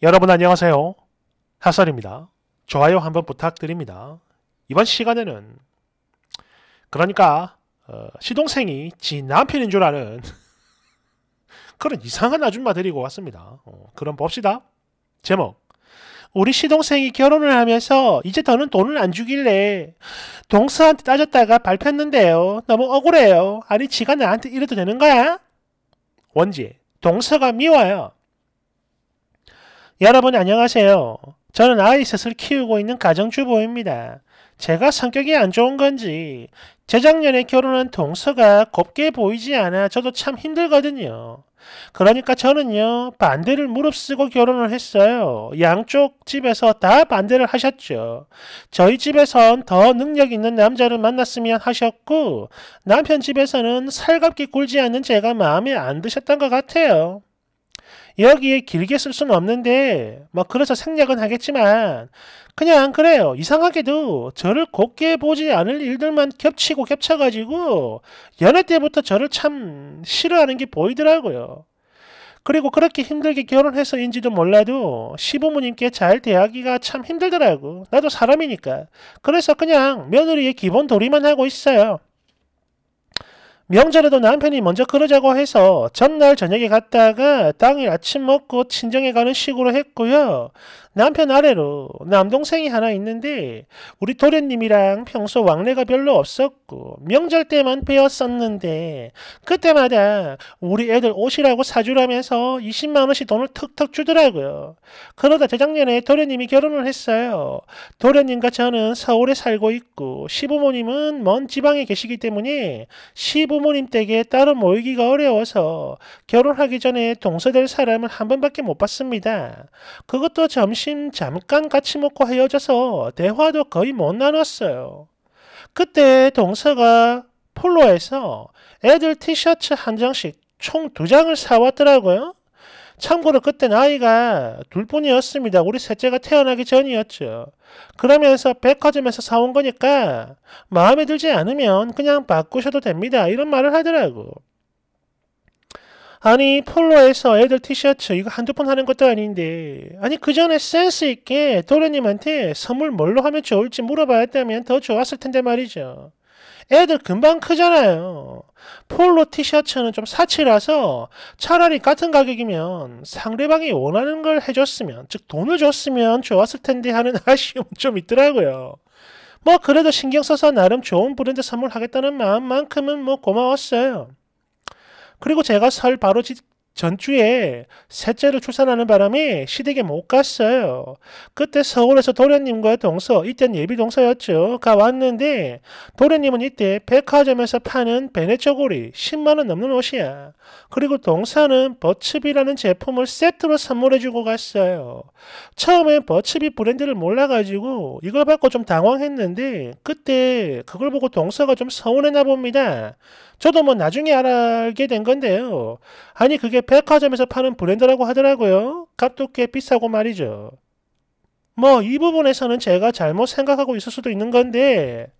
여러분 안녕하세요. 하설입니다 좋아요 한번 부탁드립니다. 이번 시간에는 그러니까 어, 시동생이 지 남편인 줄 아는 그런 이상한 아줌마 데리고 왔습니다. 어, 그럼 봅시다. 제목 우리 시동생이 결혼을 하면서 이제 더는 돈을 안 주길래 동서한테 따졌다가 밟혔는데요. 너무 억울해요. 아니 지가 나한테 이래도 되는 거야? 원지 동서가 미워요. 여러분 안녕하세요. 저는 아이 셋을 키우고 있는 가정주부입니다. 제가 성격이 안 좋은 건지 재작년에 결혼한 동서가 곱게 보이지 않아 저도 참 힘들거든요. 그러니까 저는요 반대를 무릅쓰고 결혼을 했어요. 양쪽 집에서 다 반대를 하셨죠. 저희 집에선 더 능력 있는 남자를 만났으면 하셨고 남편 집에서는 살갑게 굴지 않는 제가 마음에 안 드셨던 것 같아요. 여기에 길게 쓸 수는 없는데 뭐 그래서 생략은 하겠지만 그냥 그래요. 이상하게도 저를 곱게 보지 않을 일들만 겹치고 겹쳐가지고 연애 때부터 저를 참 싫어하는 게 보이더라고요. 그리고 그렇게 힘들게 결혼해서인지도 몰라도 시부모님께 잘 대하기가 참 힘들더라고. 나도 사람이니까. 그래서 그냥 며느리의 기본 도리만 하고 있어요. 명절에도 남편이 먼저 그러자고 해서 전날 저녁에 갔다가 당일 아침 먹고 친정에 가는 식으로 했고요. 남편 아래로 남동생이 하나 있는데 우리 도련님이랑 평소 왕래가 별로 없었고 명절 때만 뵈었었는데 그때마다 우리 애들 옷이라고 사주라면서 20만원씩 돈을 턱턱 주더라고요. 그러다 재작년에 도련님이 결혼을 했어요. 도련님과 저는 서울에 살고 있고 시부모님은 먼 지방에 계시기 때문에 시부모님 댁에 따로 모이기가 어려워서 결혼하기 전에 동서될 사람을 한 번밖에 못 봤습니다. 그것도 점심 점심 잠깐 같이 먹고 헤어져서 대화도 거의 못 나눴어요. 그때 동서가 폴로에서 애들 티셔츠 한 장씩 총 두 장을 사왔더라고요. 참고로 그때 나이가 둘뿐이었습니다. 우리 셋째가 태어나기 전이었죠. 그러면서 백화점에서 사온 거니까 마음에 들지 않으면 그냥 바꾸셔도 됩니다. 이런 말을 하더라고. 아니 폴로에서 애들 티셔츠 이거 한두 번 하는 것도 아닌데 아니 그 전에 센스 있게 도련님한테 선물 뭘로 하면 좋을지 물어봐야했다면 더 좋았을 텐데 말이죠. 애들 금방 크잖아요. 폴로 티셔츠는 좀 사치라서 차라리 같은 가격이면 상대방이 원하는 걸 해줬으면, 즉 돈을 줬으면 좋았을 텐데 하는 아쉬움 좀 있더라고요. 뭐 그래도 신경 써서 나름 좋은 브랜드 선물하겠다는 마음만큼은 뭐 고마웠어요. 그리고 제가 설 바로 전주에 셋째를 출산하는 바람에 시댁에 못 갔어요. 그때 서울에서 도련님과 동서, 이때는 예비 동서였죠. 가 왔는데 도련님은 이때 백화점에서 파는 베네초고리 10만원 넘는 옷이야. 그리고 동서는 버츠비라는 제품을 세트로 선물해주고 갔어요. 처음에 버츠비 브랜드를 몰라가지고 이걸 받고 좀 당황했는데 그때 그걸 보고 동서가 좀 서운했나 봅니다. 저도 뭐 나중에 알게 된 건데요. 아니 그게 백화점에서 파는 브랜드라고 하더라고요. 값도 꽤 비싸고 말이죠. 뭐 이 부분에서는 제가 잘못 생각하고 있을 수도 있는 건데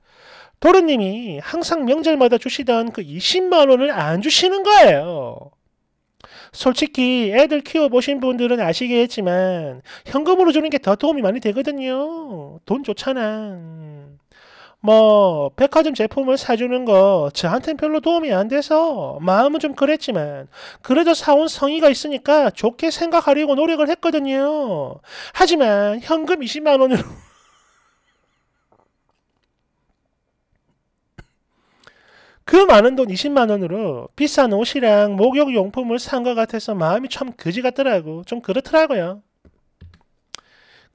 도련님이 항상 명절마다 주시던 그 20만 원을 안 주시는 거예요. 솔직히 애들 키워보신 분들은 아시겠지만 현금으로 주는 게 더 도움이 많이 되거든요. 돈 좋잖아. 뭐 백화점 제품을 사주는 거 저한텐 별로 도움이 안 돼서 마음은 좀 그랬지만 그래도 사온 성의가 있으니까 좋게 생각하려고 노력을 했거든요. 하지만 현금 20만 원으로 그 많은 돈 20만 원으로 비싼 옷이랑 목욕 용품을 산 것 같아서 마음이 참 그지 같더라고. 좀 그렇더라고요.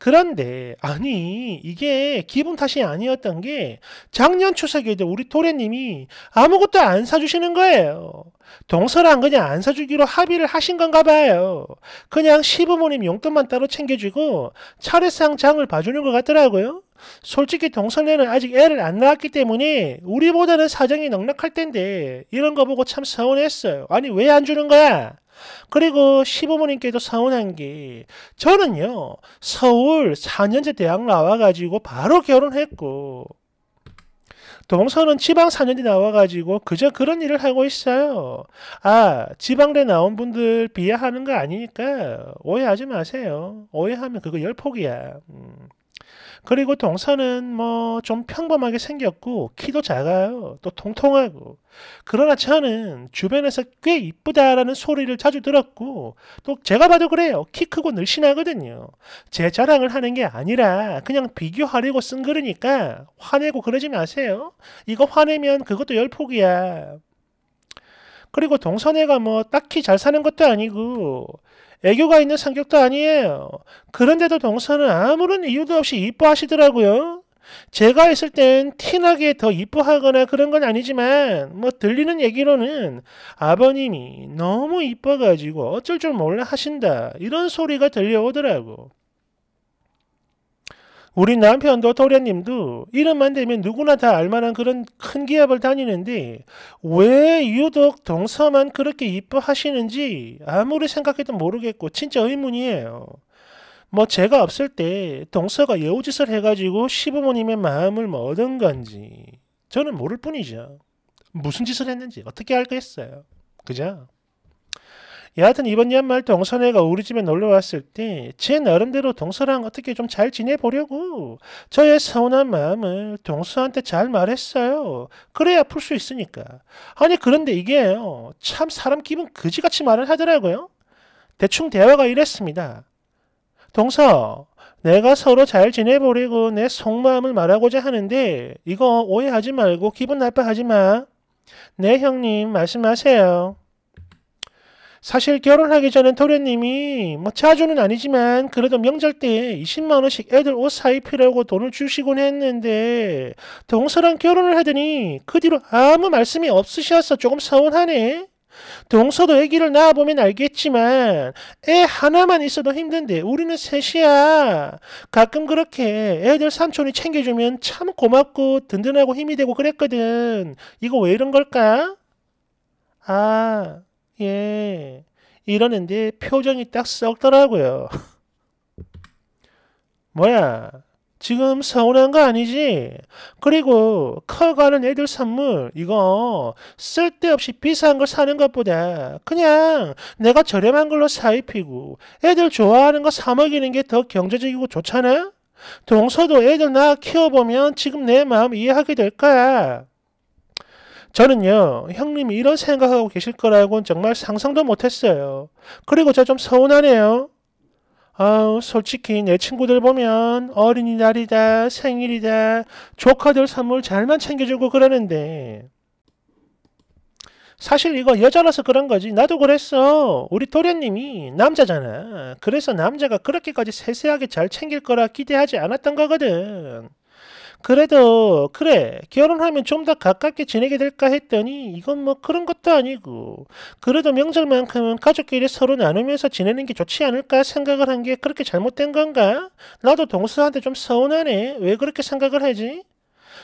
그런데 아니 이게 기분 탓이 아니었던 게 작년 추석에 우리 도련님이 아무것도 안 사주시는 거예요. 동서랑 그냥 안 사주기로 합의를 하신 건가 봐요. 그냥 시부모님 용돈만 따로 챙겨주고 차례상 장을 봐주는 것 같더라고요. 솔직히 동서네는 아직 애를 안 낳았기 때문에 우리보다는 사정이 넉넉할 텐데 이런 거 보고 참 서운했어요. 아니 왜 안 주는 거야? 그리고 시부모님께도 서운한 게 저는요 서울 4년제 대학 나와가지고 바로 결혼했고 동서는 지방 4년제 나와가지고 그저 그런 일을 하고 있어요. 아 지방대 나온 분들 비하하는 거 아니니까 오해하지 마세요. 오해하면 그거 열폭이야. 음. 그리고 동서는 뭐 좀 평범하게 생겼고 키도 작아요. 또 통통하고. 그러나 저는 주변에서 꽤 이쁘다라는 소리를 자주 들었고 또 제가 봐도 그래요. 키 크고 늘씬하거든요. 제 자랑을 하는 게 아니라 그냥 비교하려고 쓴 글이니까 화내고 그러지 마세요. 이거 화내면 그것도 열폭이야. 그리고 동서네가뭐 딱히 잘 사는 것도 아니고 애교가 있는 성격도 아니에요. 그런데도 동서는 아무런 이유도 없이 이뻐하시더라고요. 제가 있을 땐 티나게 더 이뻐하거나 그런 건 아니지만 뭐 들리는 얘기로는 아버님이 너무 이뻐가지고 어쩔 줄 몰라 하신다 이런 소리가 들려오더라고. 우리 남편도 도련님도 이름만 되면 누구나 다 알만한 그런 큰 기업을 다니는데 왜 유독 동서만 그렇게 이뻐하시는지 아무리 생각해도 모르겠고 진짜 의문이에요. 뭐 제가 없을 때 동서가 여우짓을 해가지고 시부모님의 마음을 뭐 얻은 건지 저는 모를 뿐이죠. 무슨 짓을 했는지 어떻게 알겠어요. 그죠? 여하튼 이번 연말 동선애가 우리 집에 놀러 왔을 때 제 나름대로 동서랑 어떻게 좀 잘 지내보려고 저의 서운한 마음을 동서한테 잘 말했어요. 그래야 풀 수 있으니까. 아니 그런데 이게참 어, 사람 기분 그지같이 말을 하더라고요. 대충 대화가 이랬습니다. 동서, 내가 서로 잘 지내보려고 내 속마음을 말하고자 하는데 이거 오해하지 말고 기분 나빠하지 마. 네 형님 말씀하세요. 사실 결혼하기 전엔 도련님이 뭐 자주는 아니지만 그래도 명절 때 20만원씩 애들 옷 사입히려고 돈을 주시곤 했는데 동서랑 결혼을 하더니 그 뒤로 아무 말씀이 없으셔서 조금 서운하네. 동서도 애기를 낳아보면 알겠지만 애 하나만 있어도 힘든데 우리는 셋이야. 가끔 그렇게 애들 삼촌이 챙겨주면 참 고맙고 든든하고 힘이 되고 그랬거든. 이거 왜 이런 걸까? 아... 예. 이러는데 표정이 딱 썩더라고요. 뭐야, 지금 서운한 거 아니지? 그리고 커가는 애들 선물 이거 쓸데없이 비싼 걸 사는 것보다 그냥 내가 저렴한 걸로 사입히고 애들 좋아하는 거 사 먹이는 게 더 경제적이고 좋잖아? 동서도 애들 나 키워보면 지금 내 마음 이해하게 될 거야. 저는요, 형님이 이런 생각하고 계실 거라고는 정말 상상도 못했어요. 그리고 저 좀 서운하네요. 아우, 솔직히 내 친구들 보면 어린이날이다, 생일이다, 조카들 선물 잘만 챙겨주고 그러는데. 사실 이거 여자라서 그런 거지. 나도 그랬어. 우리 도련님이 남자잖아. 그래서 남자가 그렇게까지 세세하게 잘 챙길 거라 기대하지 않았던 거거든. 그래도 그래 결혼하면 좀 더 가깝게 지내게 될까 했더니 이건 뭐 그런 것도 아니고 그래도 명절만큼은 가족끼리 서로 나누면서 지내는 게 좋지 않을까 생각을 한 게 그렇게 잘못된 건가? 나도 동서한테 좀 서운하네. 왜 그렇게 생각을 하지?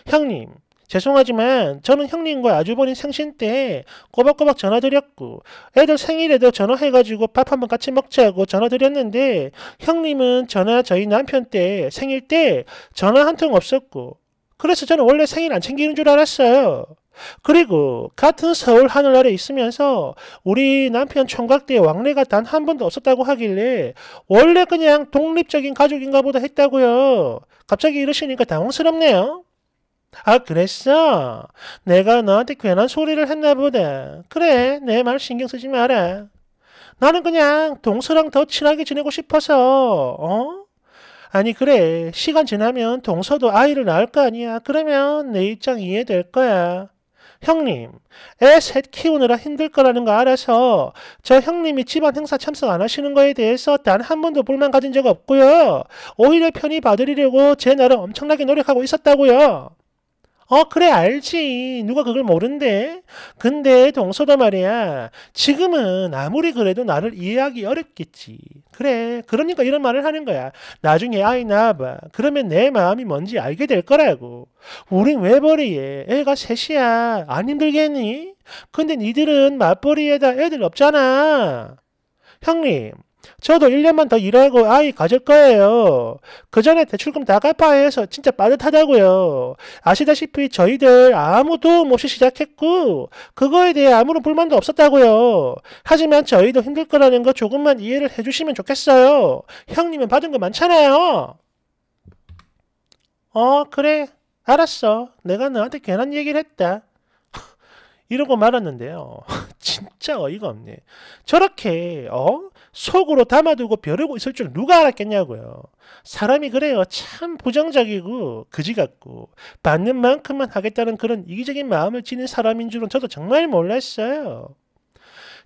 형님 죄송하지만 저는 형님과 아주버님 생신 때 꼬박꼬박 전화드렸고 애들 생일에도 전화해가지고 밥 한번 같이 먹자고 전화드렸는데 형님은 전화 저희 남편 때 생일 때 전화 한 통 없었고 그래서 저는 원래 생일 안 챙기는 줄 알았어요. 그리고 같은 서울 하늘 아래 있으면서 우리 남편 총각때 왕래가 단 한 번도 없었다고 하길래 원래 그냥 독립적인 가족인가 보다 했다고요. 갑자기 이러시니까 당황스럽네요. 아 그랬어? 내가 너한테 괜한 소리를 했나 보다. 그래 내 말 신경 쓰지 마라. 나는 그냥 동서랑 더 친하게 지내고 싶어서 어? 아니 그래 시간 지나면 동서도 아이를 낳을 거 아니야. 그러면 내 입장 이해될 거야. 형님, 애 셋 키우느라 힘들 거라는 거 알아서 저 형님이 집안 행사 참석 안 하시는 거에 대해서 단 한 번도 불만 가진 적 없고요. 오히려 편히 봐드리려고 제 나름 엄청나게 노력하고 있었다고요. 어 그래 알지 누가 그걸 모른대 근데 동서도 말이야 지금은 아무리 그래도 나를 이해하기 어렵겠지 그래 그러니까 이런 말을 하는 거야 나중에 아이 낳아봐 그러면 내 마음이 뭔지 알게 될 거라고 우린 외벌이에 애가 셋이야 안 힘들겠니 근데 니들은 맞벌이에다 애들 없잖아 형님 저도 1년만 더 일하고 아이 가질 거예요. 그 전에 대출금 다 갚아야 해서 진짜 빠듯하다고요. 아시다시피 저희들 아무 도움 없이 시작했고 그거에 대해 아무런 불만도 없었다고요. 하지만 저희도 힘들 거라는 거 조금만 이해를 해주시면 좋겠어요. 형님은 받은 거 많잖아요. 어 그래 알았어. 내가 너한테 괜한 얘기를 했다. 이러고 말았는데요. 진짜 어이가 없네. 저렇게 어? 속으로 담아두고 벼르고 있을 줄 누가 알았겠냐고요. 사람이 그래요. 참 부정적이고 거지 같고 받는 만큼만 하겠다는 그런 이기적인 마음을 지닌 사람인 줄은 저도 정말 몰랐어요.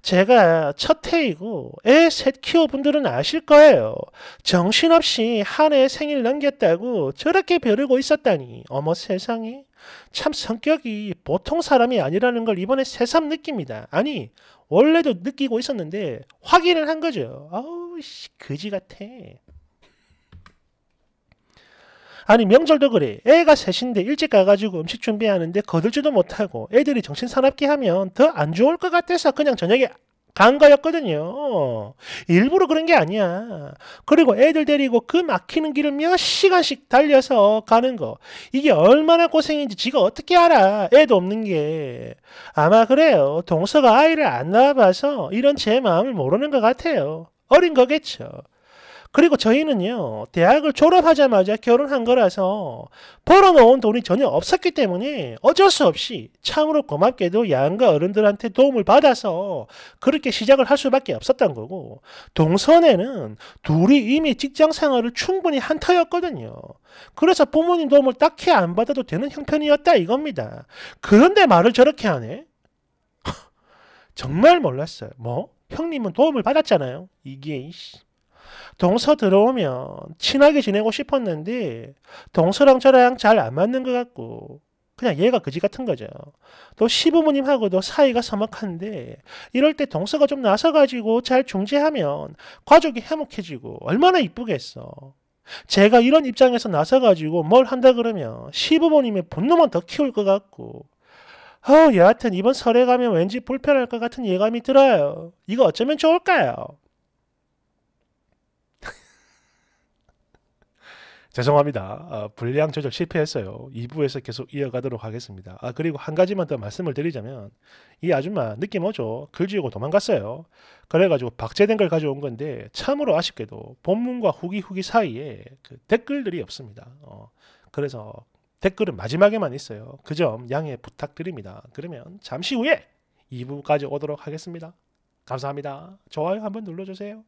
제가 첫 해이고 애 셋 키워분들은 아실 거예요. 정신없이 한 해 생일 넘겼다고 저렇게 벼르고 있었다니 어머 세상에 참 성격이 보통 사람이 아니라는 걸 이번에 새삼 느낍니다. 아니 원래도 느끼고 있었는데 확인을 한 거죠. 아우 씨 거지 같아. 아니 명절도 그래. 애가 셋인데 일찍 가가지고 음식 준비하는데 거들지도 못하고 애들이 정신 사납게 하면 더 안 좋을 것 같아서 그냥 저녁에 간 거였거든요. 일부러 그런 게 아니야. 그리고 애들 데리고 그 막히는 길을 몇 시간씩 달려서 가는 거. 이게 얼마나 고생인지 지가 어떻게 알아. 애도 없는 게. 아마 그래요. 동서가 아이를 안 낳아봐서 이런 제 마음을 모르는 것 같아요. 어린 거겠죠. 그리고 저희는요, 대학을 졸업하자마자 결혼한 거라서 벌어놓은 돈이 전혀 없었기 때문에 어쩔 수 없이 참으로 고맙게도 양가 어른들한테 도움을 받아서 그렇게 시작을 할 수밖에 없었던 거고, 동선에는 둘이 이미 직장 생활을 충분히 한 터였거든요. 그래서 부모님 도움을 딱히 안 받아도 되는 형편이었다 이겁니다. 그런데 말을 저렇게 하네? 정말 몰랐어요. 뭐? 형님은 도움을 받았잖아요. 이게, 이씨. 동서 들어오면 친하게 지내고 싶었는데 동서랑 저랑 잘 안 맞는 것 같고 그냥 얘가 그지 같은 거죠. 또 시부모님하고도 사이가 서먹한데 이럴 때 동서가 좀 나서가지고 잘 중재하면 가족이 해묵해지고 얼마나 이쁘겠어. 제가 이런 입장에서 나서가지고 뭘 한다 그러면 시부모님의 분노만 더 키울 것 같고 어, 여하튼 이번 설에 가면 왠지 불편할 것 같은 예감이 들어요. 이거 어쩌면 좋을까요? 죄송합니다. 아, 분량 조절 실패했어요. 2부에서 계속 이어가도록 하겠습니다. 아, 그리고 한 가지만 더 말씀을 드리자면, 이 아줌마 느낌 오죠? 글지우고 도망갔어요. 그래가지고 박제된 걸 가져온 건데, 참으로 아쉽게도 본문과 후기 후기 사이에 그 댓글들이 없습니다. 어, 그래서 댓글은 마지막에만 있어요. 그 점 양해 부탁드립니다. 그러면 잠시 후에 2부까지 오도록 하겠습니다. 감사합니다. 좋아요 한번 눌러주세요.